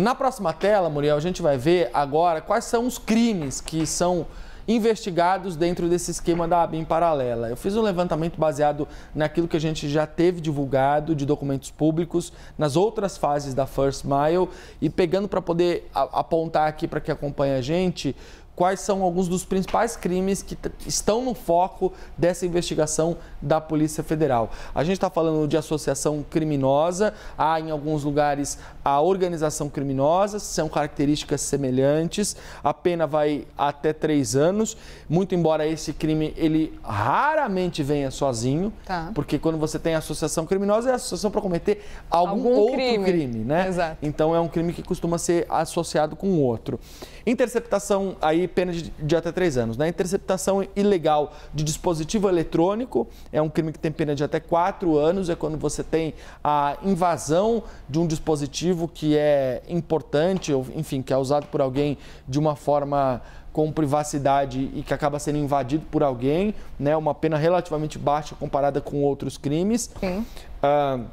Na próxima tela, Muriel, a gente vai ver agora quais são os crimes que são investigados dentro desse esquema da ABIN paralela. Eu fiz um levantamento baseado naquilo que a gente já teve divulgado de documentos públicos nas outras fases da First Mile e pegando para poder apontar aqui para quem acompanha a gente quais são alguns dos principais crimes que estão no foco dessa investigação da Polícia Federal. A gente está falando de associação criminosa, há em alguns lugares a organização criminosa, são características semelhantes, a pena vai até três anos, muito embora esse crime ele raramente venha sozinho, tá. porque quando você tem associação criminosa é associação para cometer algum, algum outro crime. crime, né? Exato. Então é um crime que costuma ser associado com outro. Interceptação aí pena de, de até três anos. na né? Interceptação ilegal de dispositivo eletrônico é um crime que tem pena de até quatro anos, é quando você tem a invasão de um dispositivo que é importante, ou, enfim, que é usado por alguém de uma forma com privacidade e que acaba sendo invadido por alguém, né? Uma pena relativamente baixa comparada com outros crimes. Sim. Uh,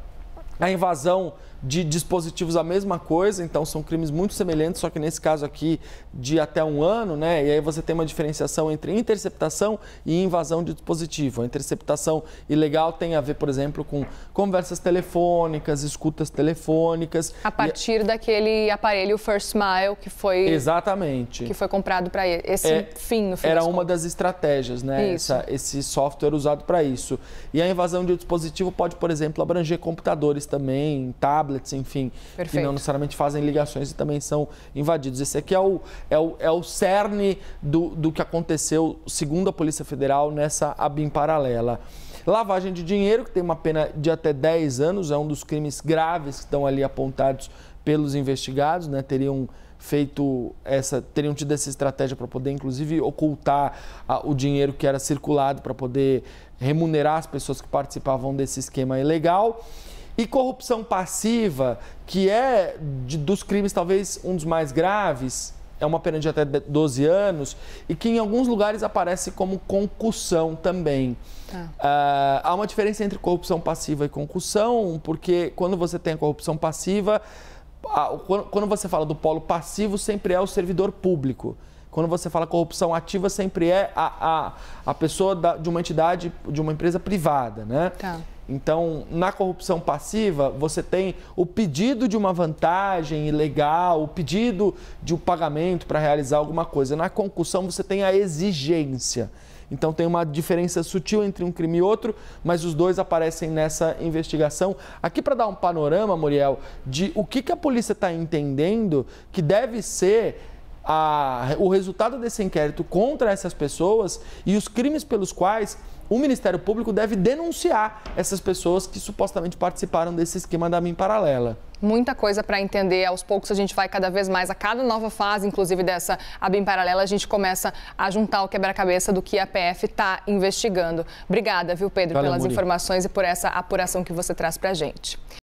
a invasão de dispositivos a mesma coisa, então são crimes muito semelhantes, só que nesse caso aqui de até um ano, né? E aí você tem uma diferenciação entre interceptação e invasão de dispositivo. A interceptação ilegal tem a ver, por exemplo, com conversas telefônicas, escutas telefônicas. A partir e... daquele aparelho First Mile que foi. Exatamente. Que foi comprado para esse é, fim, no fim Era uma das estratégias, né? Essa, esse software usado para isso. E a invasão de dispositivo pode, por exemplo, abranger computadores também, tablets tablets, enfim, Perfeito. que não necessariamente fazem ligações e também são invadidos. Esse aqui é o, é o, é o cerne do, do que aconteceu, segundo a Polícia Federal, nessa ABIM paralela. Lavagem de dinheiro, que tem uma pena de até 10 anos, é um dos crimes graves que estão ali apontados pelos investigados, né? Teriam feito essa, teriam tido essa estratégia para poder, inclusive, ocultar a, o dinheiro que era circulado para poder remunerar as pessoas que participavam desse esquema ilegal. E corrupção passiva, que é de, dos crimes talvez um dos mais graves, é uma pena de até 12 anos, e que em alguns lugares aparece como concussão também. Uh, há uma diferença entre corrupção passiva e concussão, porque quando você tem a corrupção passiva, a, quando, quando você fala do polo passivo, sempre é o servidor público. Quando você fala corrupção ativa, sempre é a, a, a pessoa da, de uma entidade, de uma empresa privada, né? Tá. Então, na corrupção passiva, você tem o pedido de uma vantagem ilegal, o pedido de um pagamento para realizar alguma coisa. Na concussão, você tem a exigência. Então, tem uma diferença sutil entre um crime e outro, mas os dois aparecem nessa investigação. Aqui, para dar um panorama, Muriel, de o que, que a polícia está entendendo que deve ser a, o resultado desse inquérito contra essas pessoas e os crimes pelos quais o Ministério Público deve denunciar essas pessoas que supostamente participaram desse esquema da MIM paralela. Muita coisa para entender, aos poucos a gente vai cada vez mais, a cada nova fase, inclusive dessa ABIM paralela, a gente começa a juntar o quebra-cabeça do que a PF está investigando. Obrigada, viu, Pedro, Valeu, pelas Muri. informações e por essa apuração que você traz para a gente.